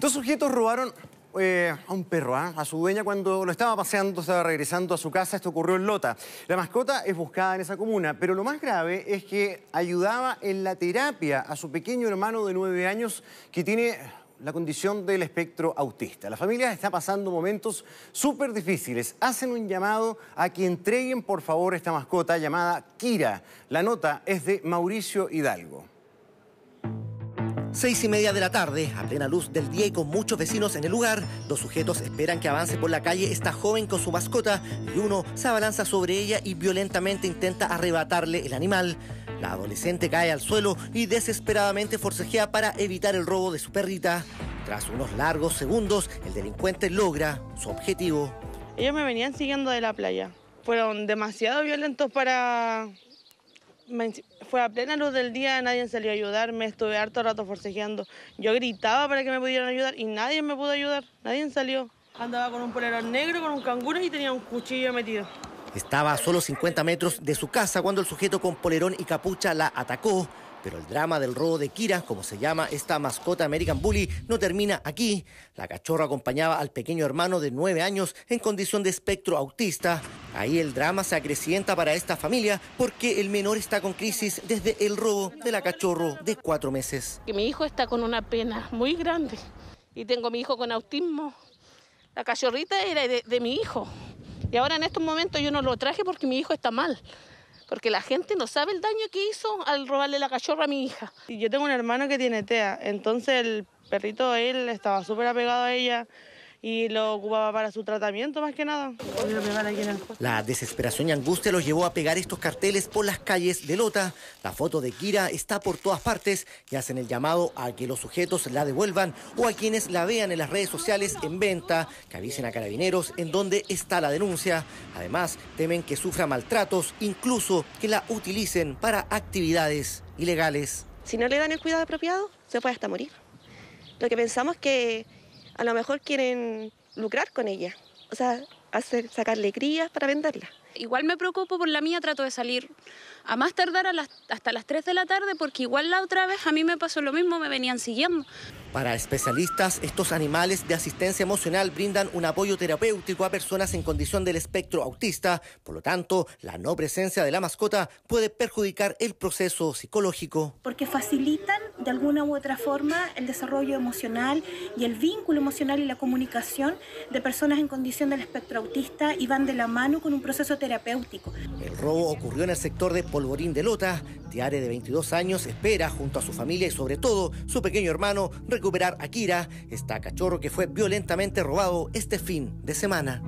Dos sujetos robaron eh, a un perro, ¿ah? a su dueña cuando lo estaba paseando, estaba regresando a su casa. Esto ocurrió en Lota. La mascota es buscada en esa comuna, pero lo más grave es que ayudaba en la terapia a su pequeño hermano de nueve años que tiene la condición del espectro autista. La familia está pasando momentos súper difíciles. Hacen un llamado a que entreguen por favor esta mascota llamada Kira. La nota es de Mauricio Hidalgo. Seis y media de la tarde, a plena luz del día y con muchos vecinos en el lugar, dos sujetos esperan que avance por la calle esta joven con su mascota y uno se abalanza sobre ella y violentamente intenta arrebatarle el animal. La adolescente cae al suelo y desesperadamente forcejea para evitar el robo de su perrita. Tras unos largos segundos, el delincuente logra su objetivo. Ellos me venían siguiendo de la playa. Fueron demasiado violentos para, fue a plena luz del día, nadie salió a ayudarme, estuve harto rato forcejeando. Yo gritaba para que me pudieran ayudar y nadie me pudo ayudar, nadie salió. Andaba con un polerón negro, con un canguro y tenía un cuchillo metido. Estaba a solo 50 metros de su casa cuando el sujeto con polerón y capucha la atacó. Pero el drama del robo de Kira, como se llama esta mascota American Bully, no termina aquí. La cachorra acompañaba al pequeño hermano de 9 años en condición de espectro autista. Ahí el drama se acrecienta para esta familia porque el menor está con crisis desde el robo de la cachorro de 4 meses. Mi hijo está con una pena muy grande y tengo mi hijo con autismo. La cachorrita era de mi hijo. Y ahora en estos momentos yo no lo traje porque mi hijo está mal. Porque la gente no sabe el daño que hizo al robarle la cachorra a mi hija. y Yo tengo un hermano que tiene TEA, entonces el perrito él estaba súper apegado a ella y lo ocupaba para su tratamiento más que nada. La desesperación y angustia los llevó a pegar estos carteles por las calles de Lota. La foto de Kira está por todas partes y hacen el llamado a que los sujetos la devuelvan o a quienes la vean en las redes sociales en venta, que avisen a carabineros en dónde está la denuncia. Además, temen que sufra maltratos, incluso que la utilicen para actividades ilegales. Si no le dan el cuidado apropiado, se puede hasta morir. Lo que pensamos que a lo mejor quieren lucrar con ella, o sea, hacer, sacarle crías para venderla. Igual me preocupo por la mía, trato de salir a más tardar hasta las 3 de la tarde porque igual la otra vez a mí me pasó lo mismo, me venían siguiendo. Para especialistas, estos animales de asistencia emocional brindan un apoyo terapéutico a personas en condición del espectro autista, por lo tanto, la no presencia de la mascota puede perjudicar el proceso psicológico. Porque facilitan de alguna u otra forma el desarrollo emocional y el vínculo emocional y la comunicación de personas en condición del espectro autista iban de la mano con un proceso terapéutico. El robo ocurrió en el sector de Polvorín de Lota. Tiare, de 22 años, espera junto a su familia y sobre todo su pequeño hermano recuperar a Kira, esta cachorro que fue violentamente robado este fin de semana.